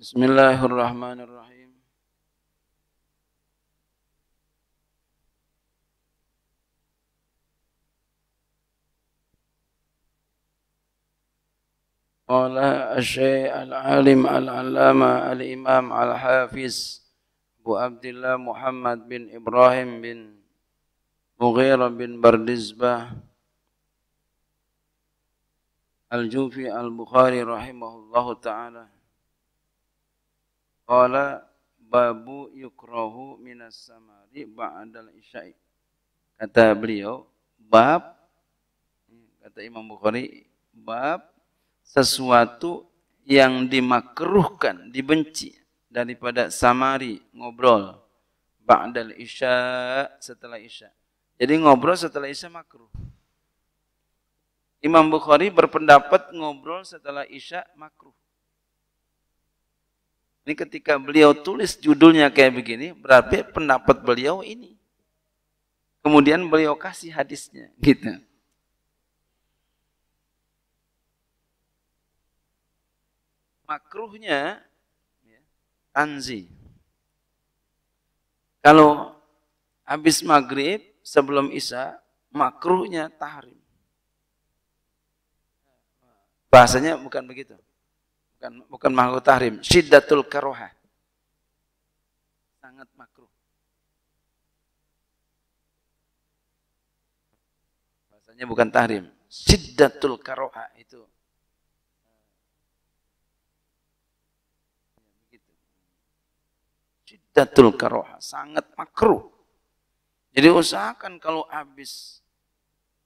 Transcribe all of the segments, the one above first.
بسم الله الرحمن الرحيم قال الشيخ العالم العلامة الإمام الحافظ أبو عبد الله محمد بن إبراهيم بن مغيرة بن بردزبة الجوفي البخاري رحمه الله تعالى Qala babu yukrohu minas samari ba'dal isya'i. Kata beliau, bab kata Imam Bukhari, bab sesuatu yang dimakruhkan, dibenci daripada samari ngobrol ba'dal isya setelah isya. Jadi ngobrol setelah isya makruh. Imam Bukhari berpendapat ngobrol setelah isya makruh. Ini ketika beliau tulis judulnya kayak begini, berarti pendapat beliau ini. Kemudian beliau kasih hadisnya, gitu. Makruhnya tanzi. Kalau habis maghrib sebelum isya, makruhnya tahrim. Bahasanya bukan begitu bukan bukan makruh tahrim syiddatul karoha sangat makruh bahasanya bukan tahrim syiddatul karoha itu syiddatul karoha sangat makruh jadi usahakan kalau habis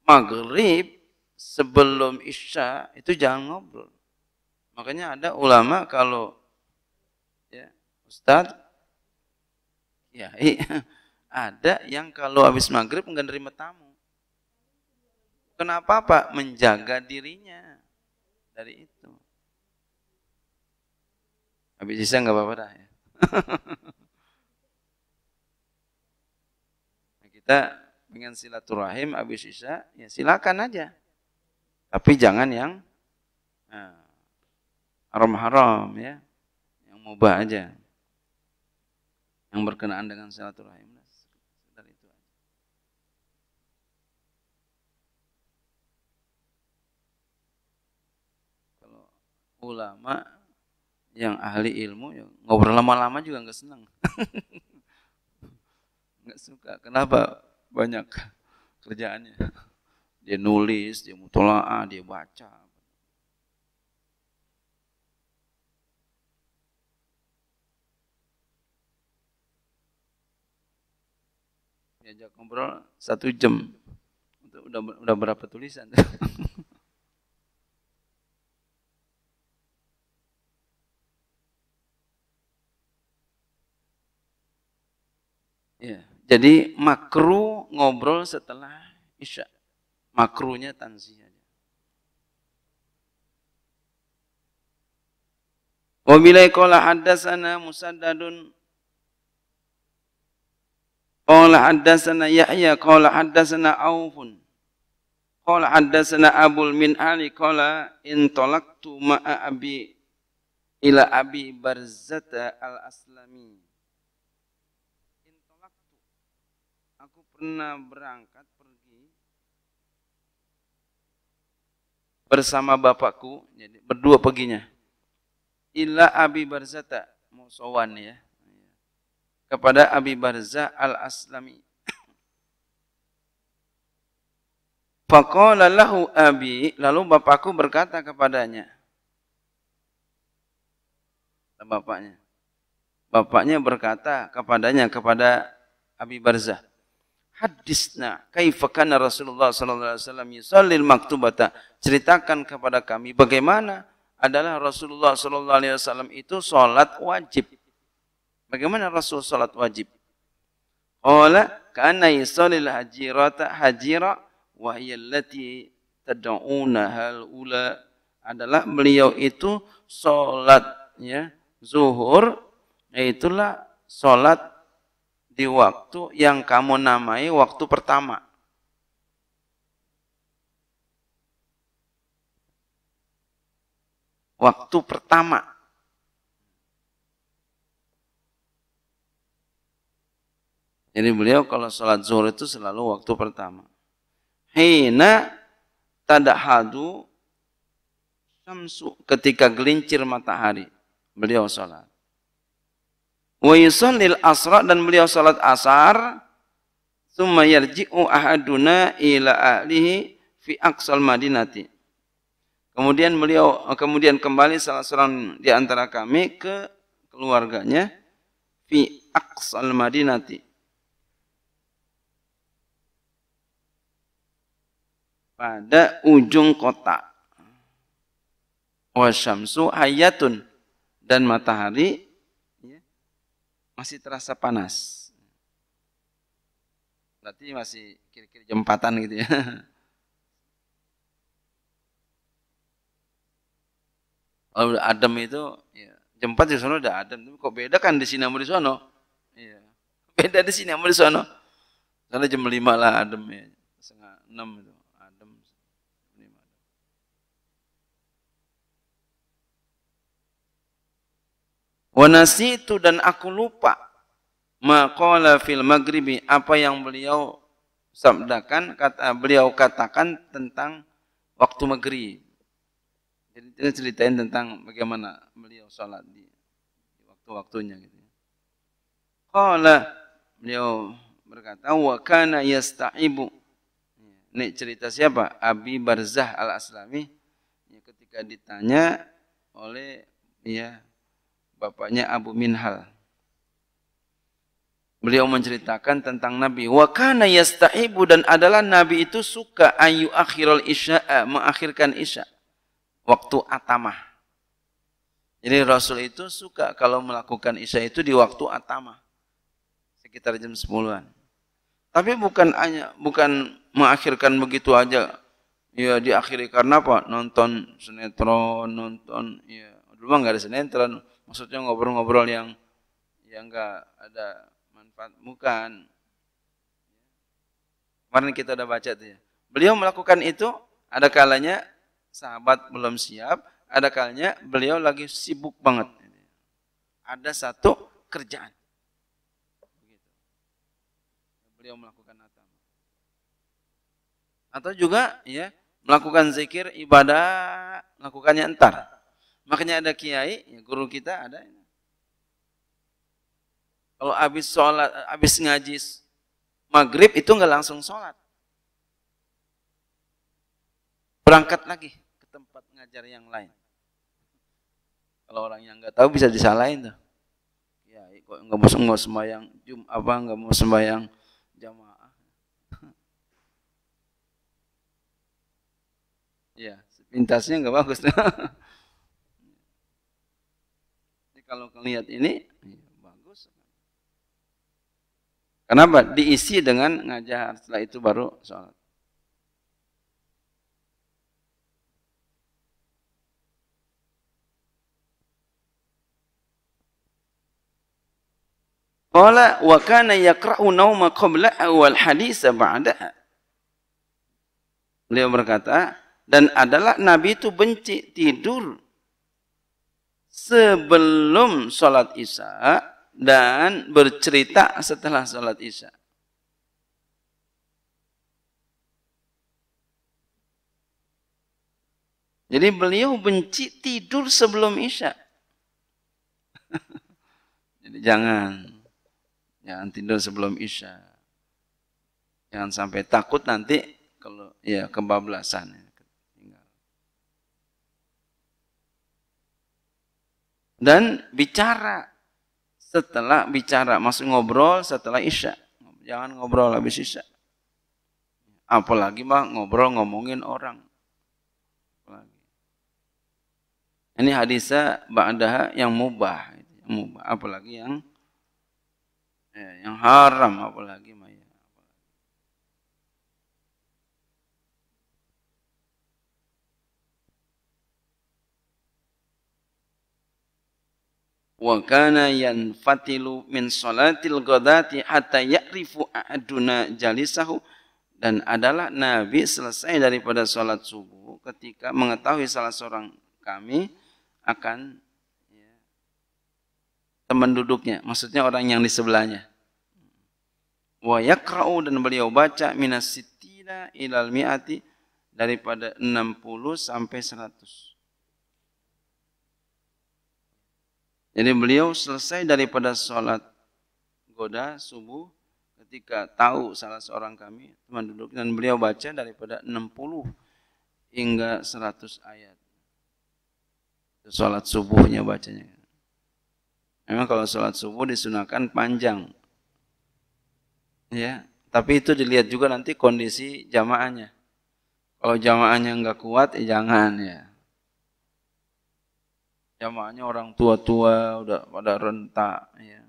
maghrib sebelum isya itu jangan ngobrol Makanya ada ulama kalau ya, Ustadz, ya ada yang kalau habis maghrib nggak nerima tamu. Kenapa Pak? Menjaga dirinya dari itu. Habis sisa nggak apa-apa dah ya. Nah, kita pengen silaturahim habis sisa ya silakan aja tapi jangan yang nah, haram-haram ya. Yang mubah aja. Yang berkenaan dengan silaturahim. Kalau ulama yang ahli ilmu ya ngobrol lama-lama juga nggak senang. nggak suka. Kenapa? Banyak kerjaannya. Dia nulis, dia mutola'ah, dia baca diajak ngobrol satu jam udah udah berapa tulisan ya jadi makru ngobrol setelah isya Makrunya tanzih aja wa bilai qala hadatsana musaddadun Qala haddatsana Yahya qala haddatsana Aufun. Qala haddatsana Abul Min Ali qala in talaqtu ma'a abi ila abi Barzata al-Aslami. In talaqtu aku pernah berangkat pergi bersama bapakku jadi berdua perginya ila abi Barzata musawan ya kepada Abi Barza al-Aslami. Faqala lahu abi, lalu bapakku berkata kepadanya. Bapaknya. Bapaknya berkata kepadanya kepada Abi Barzah. Hadisna kaifakan Rasulullah sallallahu alaihi wasallam yusallil maktubata. Ceritakan kepada kami bagaimana adalah Rasulullah sallallahu alaihi wasallam itu salat wajib. Bagaimana Rasul salat wajib? Qala kana yusallil hajirata hajira wa hiya allati tad'una hal ula adalah beliau itu salat ya zuhur itulah salat di waktu yang kamu namai waktu pertama. Waktu pertama Jadi beliau kalau sholat zuhur itu selalu waktu pertama. Hina hadu samsu ketika gelincir matahari beliau sholat. Wa yusallil asra dan beliau sholat asar. Summa yarji'u ahaduna ila ahlihi fi aqsal madinati. Kemudian beliau kemudian kembali salah seorang di antara kami ke keluarganya fi aqsal madinati pada ujung kota. Wasyamsu hayatun dan matahari ya, masih terasa panas. Berarti masih kira-kira jempatan gitu ya. Kalau udah adem itu ya, jam di sana udah adem. Tapi kok beda kan di sini sama di sana? Iya. Beda di sini sama di sana. Karena jam lima lah adem ya. Setengah enam itu. Wa itu dan aku lupa maqala fil maghribi apa yang beliau sabdakan kata beliau katakan tentang waktu maghrib. Jadi kita ceritain tentang bagaimana beliau sholat di waktu-waktunya gitu. Ya. Qala beliau berkata wa kana yasta'ibu. Ini cerita siapa? Abi Barzah Al-Aslami ya, ketika ditanya oleh ya bapaknya Abu Minhal. Beliau menceritakan tentang Nabi. Wakana yastahibu dan adalah Nabi itu suka ayu akhirul isya eh, mengakhirkan isya. Waktu atamah. Jadi Rasul itu suka kalau melakukan isya itu di waktu atamah. Sekitar jam 10-an. Tapi bukan hanya bukan mengakhirkan begitu aja. Ya diakhiri karena apa? Nonton sinetron, nonton ya. Dulu mah enggak ada sinetron maksudnya ngobrol-ngobrol yang yang enggak ada manfaat bukan kemarin kita udah baca tuh ya beliau melakukan itu ada kalanya sahabat belum siap ada kalanya beliau lagi sibuk banget ada satu kerjaan beliau melakukan atam atau juga ya melakukan zikir ibadah lakukannya entar Makanya ada kiai, guru kita ada. Kalau habis sholat, habis ngaji maghrib itu nggak langsung sholat. Berangkat lagi ke tempat ngajar yang lain. Kalau orang yang nggak tahu bisa disalahin tuh. Ya, kok nggak mau nggak sembahyang jum apa nggak mau sembahyang jamaah. ya, pintasnya nggak bagus. kalau lihat ini bagus. Kenapa? Diisi dengan ngajar. Setelah itu baru sholat. Qala wa kana yaqra'u nauma qabla awal hadis ba'daha. Beliau berkata, dan adalah Nabi itu benci tidur sebelum sholat isya dan bercerita setelah sholat isya. Jadi beliau benci tidur sebelum isya. Jadi jangan jangan tidur sebelum isya. Jangan sampai takut nanti kalau ya kebablasan. dan bicara setelah bicara masuk ngobrol setelah isya jangan ngobrol habis isya apalagi mah ngobrol ngomongin orang apalagi. ini hadisnya ba'daha yang mubah yang mubah apalagi yang eh, yang haram apalagi wa kana yanfatilu min salatil ghadati hatta ya'rifu aduna jalisahu dan adalah Nabi selesai daripada salat subuh ketika mengetahui salah seorang kami akan ya, teman duduknya maksudnya orang yang di sebelahnya wa yaqra'u dan beliau baca minas sittina ilal mi'ati daripada 60 sampai 100 Jadi beliau selesai daripada sholat goda subuh ketika tahu salah seorang kami teman duduk dan beliau baca daripada 60 hingga 100 ayat. Sholat subuhnya bacanya. Memang kalau sholat subuh disunahkan panjang. Ya, tapi itu dilihat juga nanti kondisi jamaahnya. Kalau jamaahnya nggak kuat, ya jangan ya jamaahnya orang tua-tua udah pada rentak ya.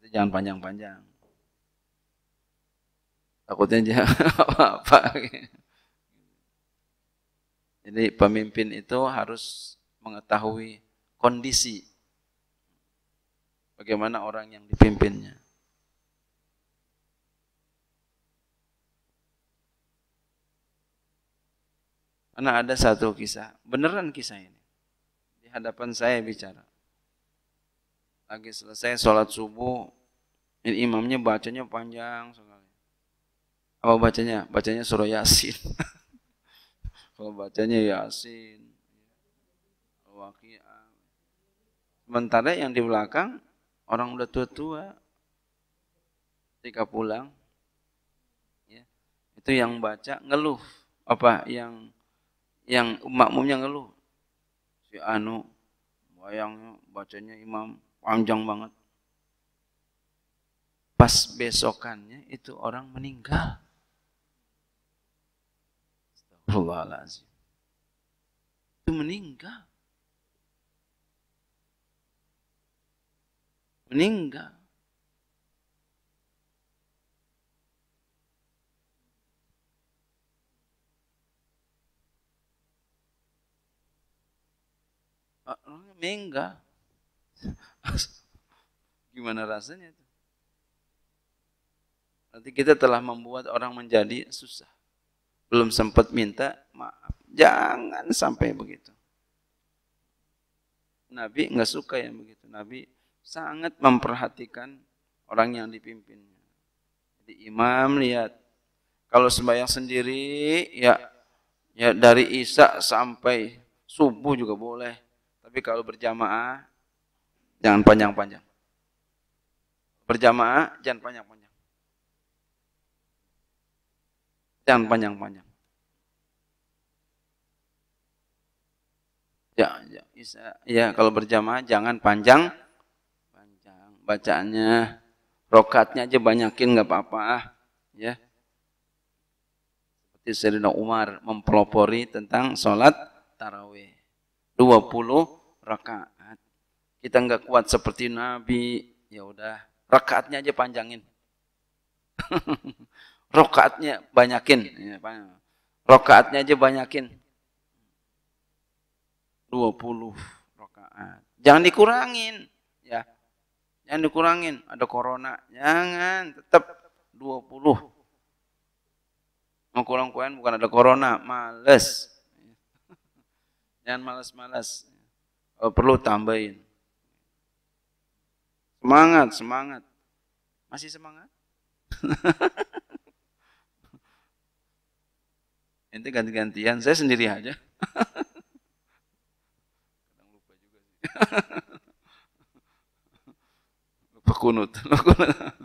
Itu jangan panjang-panjang. Takutnya jangan apa-apa. Jadi pemimpin itu harus mengetahui kondisi bagaimana orang yang dipimpinnya. Karena ada satu kisah, beneran kisah ini hadapan saya bicara. Lagi selesai sholat subuh, ini imamnya bacanya panjang sekali. Apa bacanya? Bacanya surah Yasin. Kalau bacanya Yasin, Waqi'ah. Sementara yang di belakang orang udah tua-tua ketika pulang ya, itu yang baca ngeluh apa yang yang makmumnya ngeluh tapi anu bayangnya bacanya imam panjang banget pas besokannya itu orang meninggal Astagfirullahaladzim itu meninggal meninggal orangnya mengga. Gimana rasanya itu? Berarti kita telah membuat orang menjadi susah. Belum sempat minta maaf. Jangan sampai begitu. Nabi nggak suka yang begitu. Nabi sangat memperhatikan orang yang dipimpinnya. Jadi imam lihat kalau sembahyang sendiri ya ya dari isya sampai subuh juga boleh. Tapi kalau berjamaah jangan panjang-panjang. Berjamaah jangan panjang-panjang. Jangan panjang-panjang. Ya, ya, ya kalau berjamaah jangan panjang panjang bacaannya rokatnya aja banyakin nggak apa-apa ya seperti Sayyidina Umar mempelopori tentang sholat tarawih 20 rakaat. Kita nggak kuat seperti Nabi, ya udah rakaatnya aja panjangin. rakaatnya banyakin, ya, rakaatnya aja banyakin. 20 rakaat. Jangan dikurangin, ya. Jangan dikurangin, ada corona. Jangan, tetap 20. Mau kurang-kurangin bukan ada corona, males. Jangan malas-malas uh, perlu tambahin. Semangat, semangat. Masih semangat? Ini ganti-gantian, saya sendiri aja. Kadang lupa juga sih. lupa kunut. Lupa kunut.